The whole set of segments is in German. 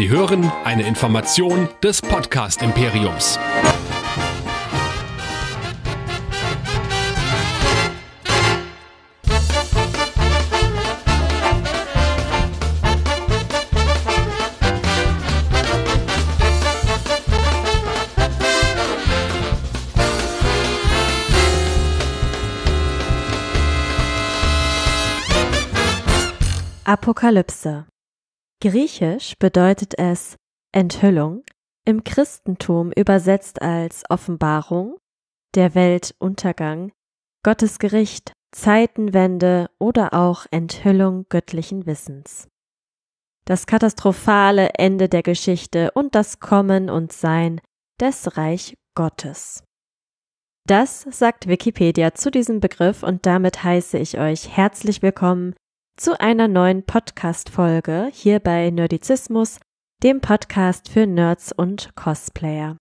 Sie hören eine Information des Podcast Imperiums. Apokalypse Griechisch bedeutet es Enthüllung, im Christentum übersetzt als Offenbarung, der Weltuntergang, Gottes Gericht, Zeitenwende oder auch Enthüllung göttlichen Wissens. Das katastrophale Ende der Geschichte und das Kommen und Sein des Reich Gottes. Das sagt Wikipedia zu diesem Begriff und damit heiße ich euch herzlich willkommen zu einer neuen Podcast-Folge hier bei Nerdizismus, dem Podcast für Nerds und Cosplayer.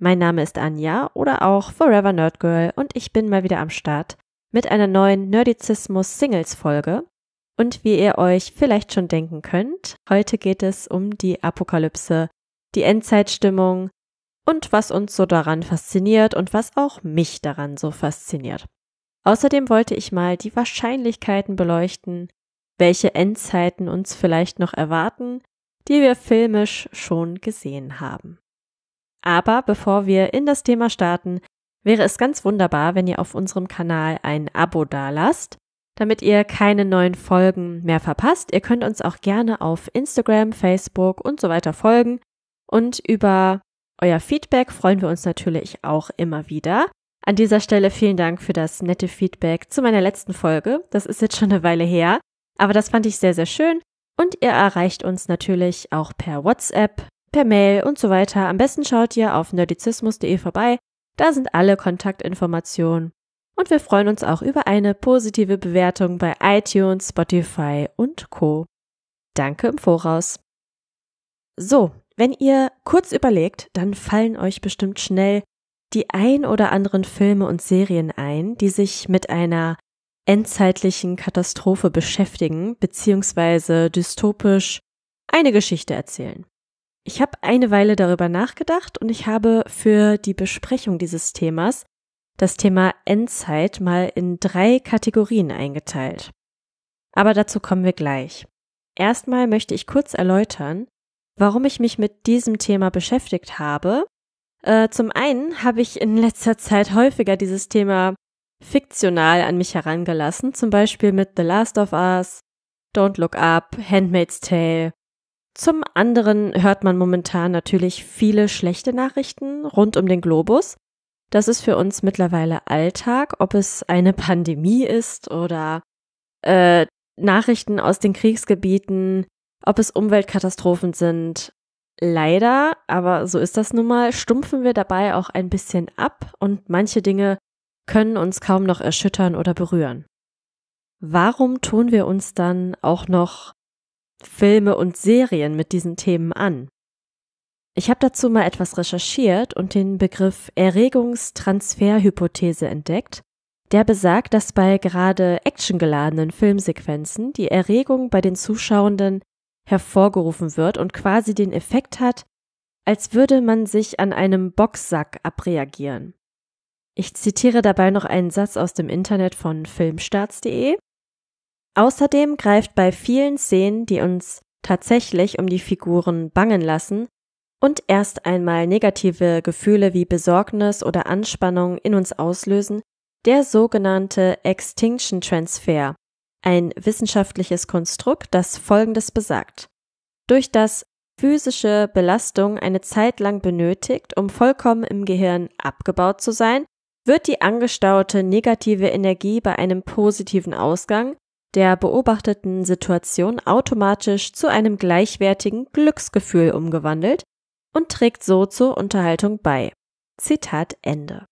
Mein Name ist Anja oder auch Forever Nerd Girl und ich bin mal wieder am Start mit einer neuen Nerdizismus Singles Folge. Und wie ihr euch vielleicht schon denken könnt, heute geht es um die Apokalypse, die Endzeitstimmung und was uns so daran fasziniert und was auch mich daran so fasziniert. Außerdem wollte ich mal die Wahrscheinlichkeiten beleuchten, welche Endzeiten uns vielleicht noch erwarten, die wir filmisch schon gesehen haben. Aber bevor wir in das Thema starten, wäre es ganz wunderbar, wenn ihr auf unserem Kanal ein Abo dalasst, damit ihr keine neuen Folgen mehr verpasst. Ihr könnt uns auch gerne auf Instagram, Facebook und so weiter folgen und über euer Feedback freuen wir uns natürlich auch immer wieder. An dieser Stelle vielen Dank für das nette Feedback zu meiner letzten Folge. Das ist jetzt schon eine Weile her. Aber das fand ich sehr, sehr schön. Und ihr erreicht uns natürlich auch per WhatsApp, per Mail und so weiter. Am besten schaut ihr auf nerdizismus.de vorbei. Da sind alle Kontaktinformationen. Und wir freuen uns auch über eine positive Bewertung bei iTunes, Spotify und Co. Danke im Voraus. So, wenn ihr kurz überlegt, dann fallen euch bestimmt schnell die ein oder anderen Filme und Serien ein, die sich mit einer endzeitlichen Katastrophe beschäftigen, bzw. dystopisch eine Geschichte erzählen. Ich habe eine Weile darüber nachgedacht und ich habe für die Besprechung dieses Themas das Thema Endzeit mal in drei Kategorien eingeteilt. Aber dazu kommen wir gleich. Erstmal möchte ich kurz erläutern, warum ich mich mit diesem Thema beschäftigt habe. Äh, zum einen habe ich in letzter Zeit häufiger dieses Thema fiktional an mich herangelassen, zum Beispiel mit The Last of Us, Don't Look Up, Handmaid's Tale. Zum anderen hört man momentan natürlich viele schlechte Nachrichten rund um den Globus. Das ist für uns mittlerweile Alltag, ob es eine Pandemie ist oder äh, Nachrichten aus den Kriegsgebieten, ob es Umweltkatastrophen sind. Leider, aber so ist das nun mal, stumpfen wir dabei auch ein bisschen ab und manche Dinge können uns kaum noch erschüttern oder berühren. Warum tun wir uns dann auch noch Filme und Serien mit diesen Themen an? Ich habe dazu mal etwas recherchiert und den Begriff Erregungstransferhypothese entdeckt, der besagt, dass bei gerade actiongeladenen Filmsequenzen die Erregung bei den Zuschauenden hervorgerufen wird und quasi den Effekt hat, als würde man sich an einem Boxsack abreagieren. Ich zitiere dabei noch einen Satz aus dem Internet von filmstarts.de. Außerdem greift bei vielen Szenen, die uns tatsächlich um die Figuren bangen lassen und erst einmal negative Gefühle wie Besorgnis oder Anspannung in uns auslösen, der sogenannte Extinction Transfer, ein wissenschaftliches Konstrukt, das Folgendes besagt. Durch das physische Belastung eine Zeit lang benötigt, um vollkommen im Gehirn abgebaut zu sein, wird die angestaute negative Energie bei einem positiven Ausgang der beobachteten Situation automatisch zu einem gleichwertigen Glücksgefühl umgewandelt und trägt so zur Unterhaltung bei. Zitat Ende.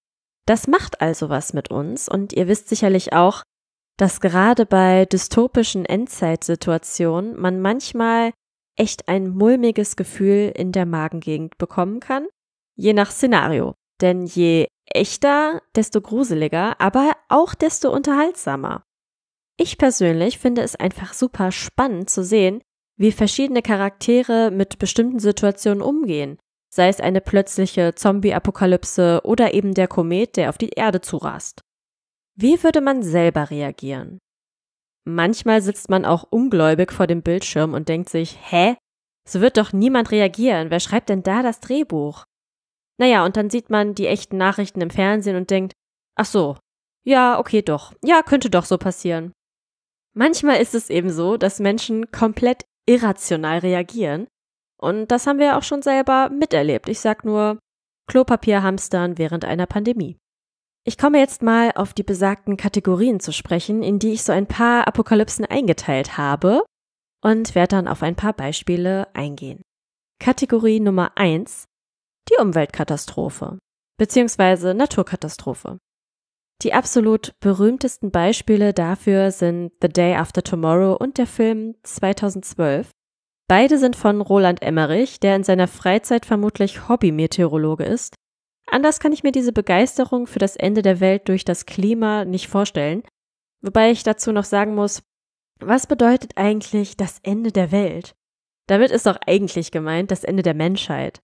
Das macht also was mit uns und ihr wisst sicherlich auch, dass gerade bei dystopischen Endzeitsituationen man manchmal echt ein mulmiges Gefühl in der Magengegend bekommen kann, je nach Szenario. Denn je echter, desto gruseliger, aber auch desto unterhaltsamer. Ich persönlich finde es einfach super spannend zu sehen, wie verschiedene Charaktere mit bestimmten Situationen umgehen, sei es eine plötzliche Zombie-Apokalypse oder eben der Komet, der auf die Erde zurast. Wie würde man selber reagieren? Manchmal sitzt man auch ungläubig vor dem Bildschirm und denkt sich, hä? So wird doch niemand reagieren. Wer schreibt denn da das Drehbuch? Naja, und dann sieht man die echten Nachrichten im Fernsehen und denkt, ach so, ja, okay, doch, ja, könnte doch so passieren. Manchmal ist es eben so, dass Menschen komplett irrational reagieren. Und das haben wir auch schon selber miterlebt. Ich sag nur Klopapier hamstern während einer Pandemie. Ich komme jetzt mal auf die besagten Kategorien zu sprechen, in die ich so ein paar Apokalypsen eingeteilt habe und werde dann auf ein paar Beispiele eingehen. Kategorie Nummer eins: die Umweltkatastrophe beziehungsweise Naturkatastrophe. Die absolut berühmtesten Beispiele dafür sind The Day After Tomorrow und der Film 2012. Beide sind von Roland Emmerich, der in seiner Freizeit vermutlich Hobby-Meteorologe ist. Anders kann ich mir diese Begeisterung für das Ende der Welt durch das Klima nicht vorstellen, wobei ich dazu noch sagen muss, was bedeutet eigentlich das Ende der Welt? Damit ist doch eigentlich gemeint das Ende der Menschheit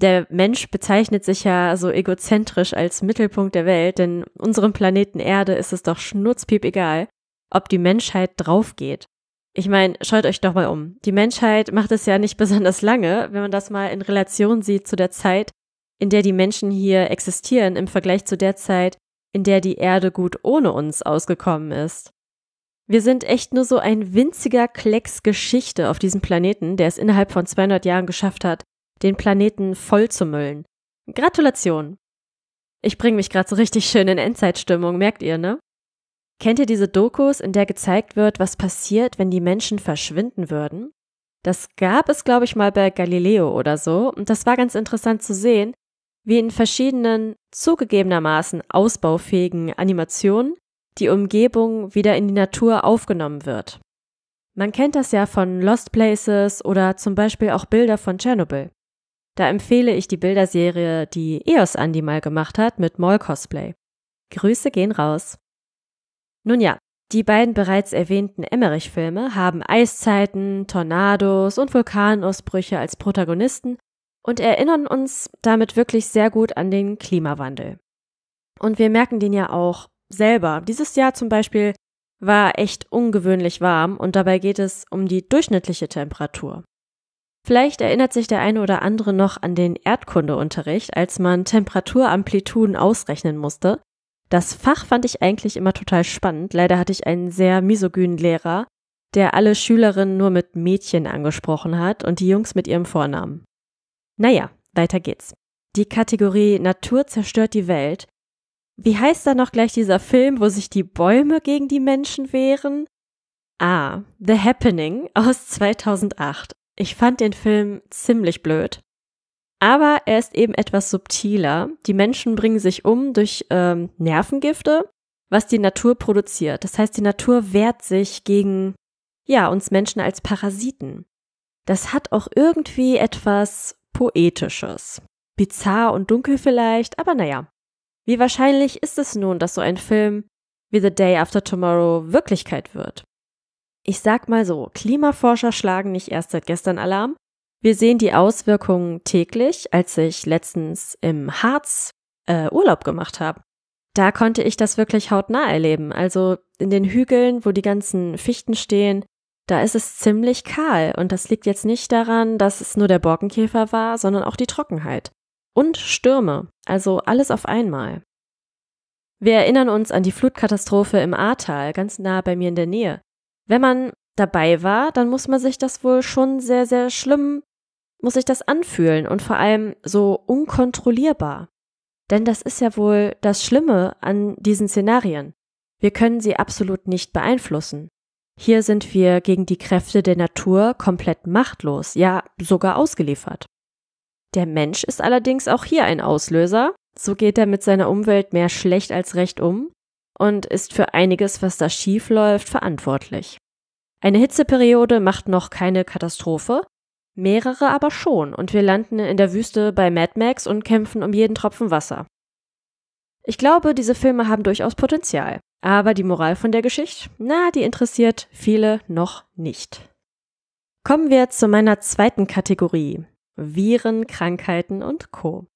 der Mensch bezeichnet sich ja so egozentrisch als Mittelpunkt der Welt, denn unserem Planeten Erde ist es doch schnurzpiep egal, ob die Menschheit draufgeht. Ich meine, schaut euch doch mal um. Die Menschheit macht es ja nicht besonders lange, wenn man das mal in Relation sieht zu der Zeit, in der die Menschen hier existieren, im Vergleich zu der Zeit, in der die Erde gut ohne uns ausgekommen ist. Wir sind echt nur so ein winziger Klecks Geschichte auf diesem Planeten, der es innerhalb von 200 Jahren geschafft hat, den Planeten voll zu müllen. Gratulation! Ich bringe mich gerade so richtig schön in Endzeitstimmung, merkt ihr, ne? Kennt ihr diese Dokus, in der gezeigt wird, was passiert, wenn die Menschen verschwinden würden? Das gab es, glaube ich, mal bei Galileo oder so, und das war ganz interessant zu sehen, wie in verschiedenen, zugegebenermaßen ausbaufähigen Animationen die Umgebung wieder in die Natur aufgenommen wird. Man kennt das ja von Lost Places oder zum Beispiel auch Bilder von Tschernobyl. Da empfehle ich die Bilderserie, die EOS Andy mal gemacht hat, mit Mall-Cosplay. Grüße gehen raus. Nun ja, die beiden bereits erwähnten Emmerich-Filme haben Eiszeiten, Tornados und Vulkanausbrüche als Protagonisten und erinnern uns damit wirklich sehr gut an den Klimawandel. Und wir merken den ja auch selber. Dieses Jahr zum Beispiel war echt ungewöhnlich warm und dabei geht es um die durchschnittliche Temperatur. Vielleicht erinnert sich der eine oder andere noch an den Erdkundeunterricht, als man Temperaturamplituden ausrechnen musste. Das Fach fand ich eigentlich immer total spannend. Leider hatte ich einen sehr misogynen Lehrer, der alle Schülerinnen nur mit Mädchen angesprochen hat und die Jungs mit ihrem Vornamen. Naja, weiter geht's. Die Kategorie Natur zerstört die Welt. Wie heißt da noch gleich dieser Film, wo sich die Bäume gegen die Menschen wehren? Ah, The Happening aus 2008. Ich fand den Film ziemlich blöd. Aber er ist eben etwas subtiler. Die Menschen bringen sich um durch ähm, Nervengifte, was die Natur produziert. Das heißt, die Natur wehrt sich gegen, ja, uns Menschen als Parasiten. Das hat auch irgendwie etwas Poetisches. Bizarr und dunkel vielleicht, aber naja. Wie wahrscheinlich ist es nun, dass so ein Film wie The Day After Tomorrow Wirklichkeit wird? Ich sag mal so, Klimaforscher schlagen nicht erst seit gestern Alarm. Wir sehen die Auswirkungen täglich, als ich letztens im Harz äh, Urlaub gemacht habe. Da konnte ich das wirklich hautnah erleben. Also in den Hügeln, wo die ganzen Fichten stehen, da ist es ziemlich kahl und das liegt jetzt nicht daran, dass es nur der Borkenkäfer war, sondern auch die Trockenheit. Und Stürme, also alles auf einmal. Wir erinnern uns an die Flutkatastrophe im Ahrtal, ganz nah bei mir in der Nähe. Wenn man dabei war, dann muss man sich das wohl schon sehr, sehr schlimm, muss sich das anfühlen und vor allem so unkontrollierbar. Denn das ist ja wohl das Schlimme an diesen Szenarien. Wir können sie absolut nicht beeinflussen. Hier sind wir gegen die Kräfte der Natur komplett machtlos, ja sogar ausgeliefert. Der Mensch ist allerdings auch hier ein Auslöser, so geht er mit seiner Umwelt mehr schlecht als recht um und ist für einiges, was da schief läuft, verantwortlich. Eine Hitzeperiode macht noch keine Katastrophe, mehrere aber schon, und wir landen in der Wüste bei Mad Max und kämpfen um jeden Tropfen Wasser. Ich glaube, diese Filme haben durchaus Potenzial, aber die Moral von der Geschichte, na, die interessiert viele noch nicht. Kommen wir zu meiner zweiten Kategorie Viren, Krankheiten und Co.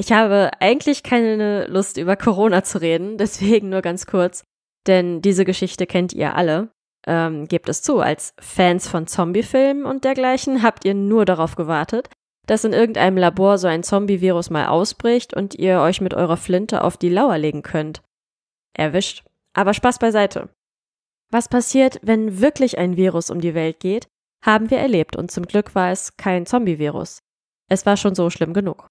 Ich habe eigentlich keine Lust, über Corona zu reden, deswegen nur ganz kurz, denn diese Geschichte kennt ihr alle. Ähm, gebt es zu, als Fans von Zombiefilmen und dergleichen habt ihr nur darauf gewartet, dass in irgendeinem Labor so ein Zombie-Virus mal ausbricht und ihr euch mit eurer Flinte auf die Lauer legen könnt. Erwischt. Aber Spaß beiseite. Was passiert, wenn wirklich ein Virus um die Welt geht, haben wir erlebt und zum Glück war es kein Zombie-Virus. Es war schon so schlimm genug.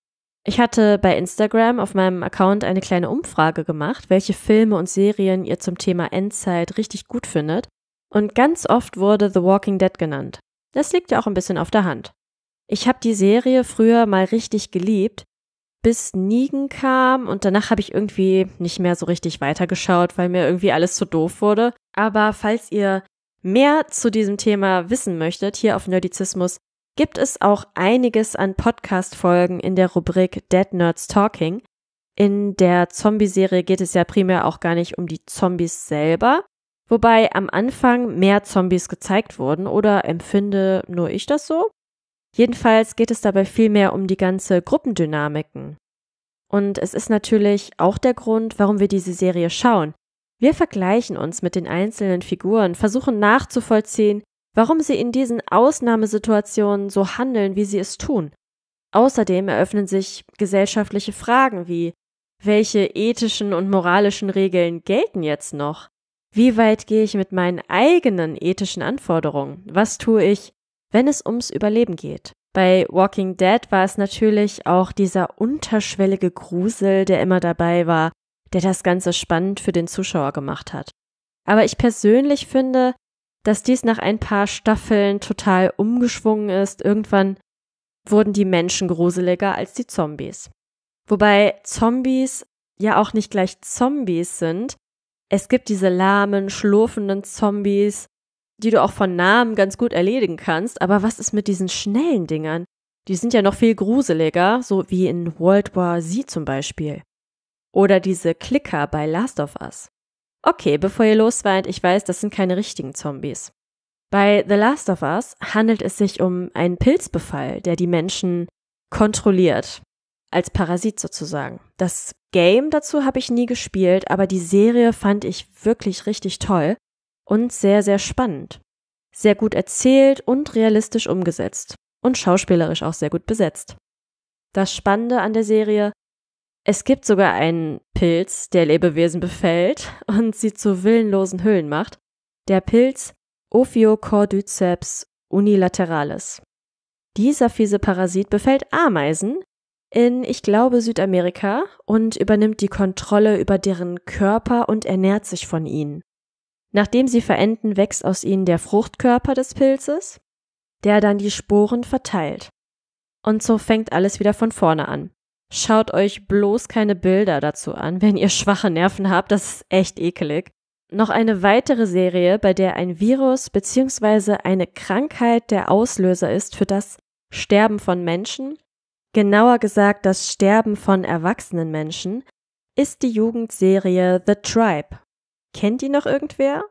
Ich hatte bei Instagram auf meinem Account eine kleine Umfrage gemacht, welche Filme und Serien ihr zum Thema Endzeit richtig gut findet. Und ganz oft wurde The Walking Dead genannt. Das liegt ja auch ein bisschen auf der Hand. Ich habe die Serie früher mal richtig geliebt, bis Negan kam und danach habe ich irgendwie nicht mehr so richtig weitergeschaut, weil mir irgendwie alles zu doof wurde. Aber falls ihr mehr zu diesem Thema wissen möchtet, hier auf Nerdizismus gibt es auch einiges an Podcast-Folgen in der Rubrik Dead Nerds Talking. In der Zombie-Serie geht es ja primär auch gar nicht um die Zombies selber, wobei am Anfang mehr Zombies gezeigt wurden oder empfinde nur ich das so? Jedenfalls geht es dabei vielmehr um die ganze Gruppendynamiken. Und es ist natürlich auch der Grund, warum wir diese Serie schauen. Wir vergleichen uns mit den einzelnen Figuren, versuchen nachzuvollziehen, warum sie in diesen Ausnahmesituationen so handeln, wie sie es tun. Außerdem eröffnen sich gesellschaftliche Fragen wie welche ethischen und moralischen Regeln gelten jetzt noch? Wie weit gehe ich mit meinen eigenen ethischen Anforderungen? Was tue ich, wenn es ums Überleben geht? Bei Walking Dead war es natürlich auch dieser unterschwellige Grusel, der immer dabei war, der das Ganze spannend für den Zuschauer gemacht hat. Aber ich persönlich finde, dass dies nach ein paar Staffeln total umgeschwungen ist. Irgendwann wurden die Menschen gruseliger als die Zombies. Wobei Zombies ja auch nicht gleich Zombies sind. Es gibt diese lahmen, schlurfenden Zombies, die du auch von Namen ganz gut erledigen kannst. Aber was ist mit diesen schnellen Dingern? Die sind ja noch viel gruseliger, so wie in World War Z zum Beispiel. Oder diese Klicker bei Last of Us. Okay, bevor ihr losweint, ich weiß, das sind keine richtigen Zombies. Bei The Last of Us handelt es sich um einen Pilzbefall, der die Menschen kontrolliert, als Parasit sozusagen. Das Game dazu habe ich nie gespielt, aber die Serie fand ich wirklich richtig toll und sehr, sehr spannend. Sehr gut erzählt und realistisch umgesetzt und schauspielerisch auch sehr gut besetzt. Das Spannende an der Serie es gibt sogar einen Pilz, der Lebewesen befällt und sie zu willenlosen Hüllen macht. Der Pilz Ophiocordyceps unilateralis. Dieser fiese Parasit befällt Ameisen in, ich glaube, Südamerika und übernimmt die Kontrolle über deren Körper und ernährt sich von ihnen. Nachdem sie verenden, wächst aus ihnen der Fruchtkörper des Pilzes, der dann die Sporen verteilt. Und so fängt alles wieder von vorne an. Schaut euch bloß keine Bilder dazu an, wenn ihr schwache Nerven habt, das ist echt ekelig. Noch eine weitere Serie, bei der ein Virus bzw. eine Krankheit der Auslöser ist für das Sterben von Menschen, genauer gesagt das Sterben von erwachsenen Menschen, ist die Jugendserie The Tribe. Kennt die noch irgendwer?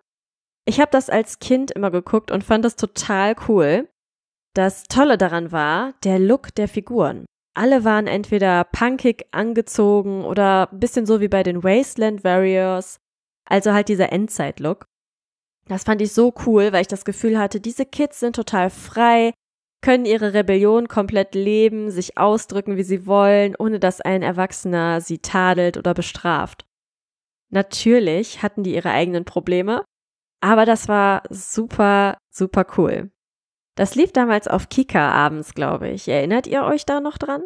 Ich habe das als Kind immer geguckt und fand das total cool. Das Tolle daran war der Look der Figuren. Alle waren entweder punkig angezogen oder ein bisschen so wie bei den Wasteland Warriors, also halt dieser Endzeit-Look. Das fand ich so cool, weil ich das Gefühl hatte, diese Kids sind total frei, können ihre Rebellion komplett leben, sich ausdrücken, wie sie wollen, ohne dass ein Erwachsener sie tadelt oder bestraft. Natürlich hatten die ihre eigenen Probleme, aber das war super, super cool. Das lief damals auf Kika abends, glaube ich. Erinnert ihr euch da noch dran?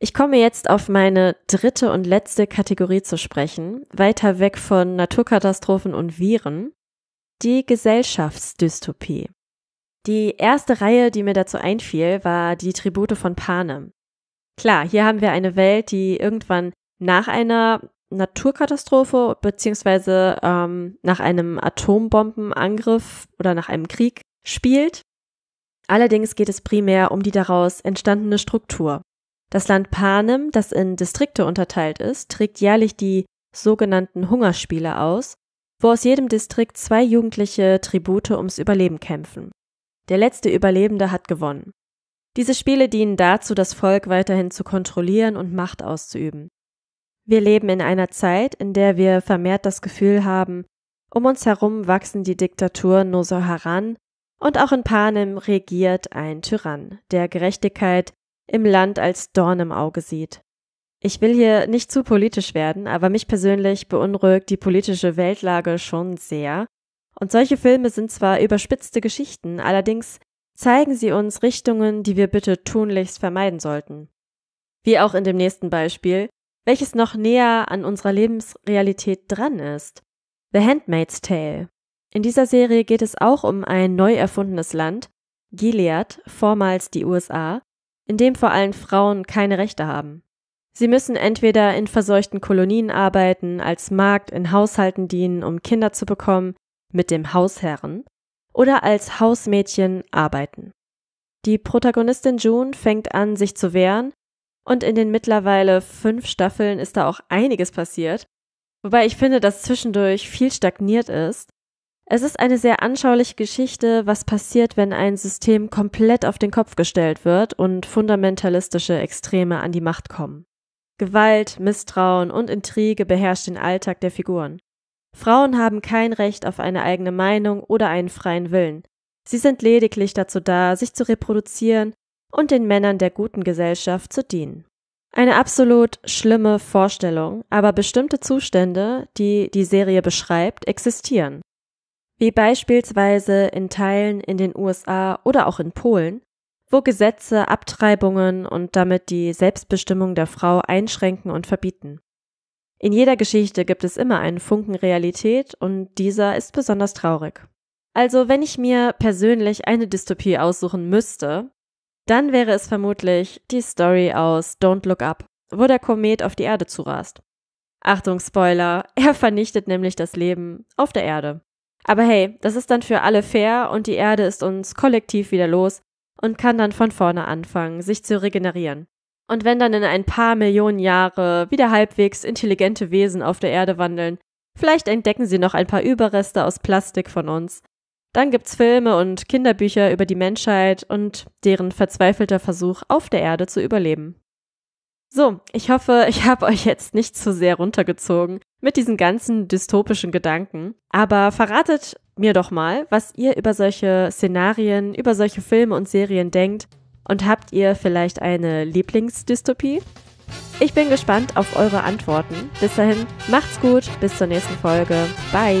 Ich komme jetzt auf meine dritte und letzte Kategorie zu sprechen, weiter weg von Naturkatastrophen und Viren, die Gesellschaftsdystopie. Die erste Reihe, die mir dazu einfiel, war die Tribute von Panem. Klar, hier haben wir eine Welt, die irgendwann nach einer Naturkatastrophe bzw. ähm, nach einem Atombombenangriff oder nach einem Krieg spielt Allerdings geht es primär um die daraus entstandene Struktur. Das Land Panem, das in Distrikte unterteilt ist, trägt jährlich die sogenannten Hungerspiele aus, wo aus jedem Distrikt zwei jugendliche Tribute ums Überleben kämpfen. Der letzte Überlebende hat gewonnen. Diese Spiele dienen dazu, das Volk weiterhin zu kontrollieren und Macht auszuüben. Wir leben in einer Zeit, in der wir vermehrt das Gefühl haben, um uns herum wachsen die Diktaturen nur so heran und auch in Panem regiert ein Tyrann, der Gerechtigkeit im Land als Dorn im Auge sieht. Ich will hier nicht zu politisch werden, aber mich persönlich beunruhigt die politische Weltlage schon sehr. Und solche Filme sind zwar überspitzte Geschichten, allerdings zeigen sie uns Richtungen, die wir bitte tunlichst vermeiden sollten. Wie auch in dem nächsten Beispiel, welches noch näher an unserer Lebensrealität dran ist. The Handmaid's Tale. In dieser Serie geht es auch um ein neu erfundenes Land, Gilead, vormals die USA, in dem vor allem Frauen keine Rechte haben. Sie müssen entweder in verseuchten Kolonien arbeiten, als Magd in Haushalten dienen, um Kinder zu bekommen, mit dem Hausherren, oder als Hausmädchen arbeiten. Die Protagonistin June fängt an, sich zu wehren, und in den mittlerweile fünf Staffeln ist da auch einiges passiert, wobei ich finde, dass zwischendurch viel stagniert ist es ist eine sehr anschauliche Geschichte, was passiert, wenn ein System komplett auf den Kopf gestellt wird und fundamentalistische Extreme an die Macht kommen. Gewalt, Misstrauen und Intrige beherrscht den Alltag der Figuren. Frauen haben kein Recht auf eine eigene Meinung oder einen freien Willen. Sie sind lediglich dazu da, sich zu reproduzieren und den Männern der guten Gesellschaft zu dienen. Eine absolut schlimme Vorstellung, aber bestimmte Zustände, die die Serie beschreibt, existieren wie beispielsweise in Teilen in den USA oder auch in Polen, wo Gesetze Abtreibungen und damit die Selbstbestimmung der Frau einschränken und verbieten. In jeder Geschichte gibt es immer einen Funken Realität und dieser ist besonders traurig. Also wenn ich mir persönlich eine Dystopie aussuchen müsste, dann wäre es vermutlich die Story aus Don't Look Up, wo der Komet auf die Erde zurast. Achtung, Spoiler, er vernichtet nämlich das Leben auf der Erde. Aber hey, das ist dann für alle fair und die Erde ist uns kollektiv wieder los und kann dann von vorne anfangen, sich zu regenerieren. Und wenn dann in ein paar Millionen Jahre wieder halbwegs intelligente Wesen auf der Erde wandeln, vielleicht entdecken sie noch ein paar Überreste aus Plastik von uns. Dann gibt's Filme und Kinderbücher über die Menschheit und deren verzweifelter Versuch, auf der Erde zu überleben. So, ich hoffe, ich habe euch jetzt nicht zu sehr runtergezogen mit diesen ganzen dystopischen Gedanken. Aber verratet mir doch mal, was ihr über solche Szenarien, über solche Filme und Serien denkt. Und habt ihr vielleicht eine Lieblingsdystopie? Ich bin gespannt auf eure Antworten. Bis dahin, macht's gut, bis zur nächsten Folge. Bye!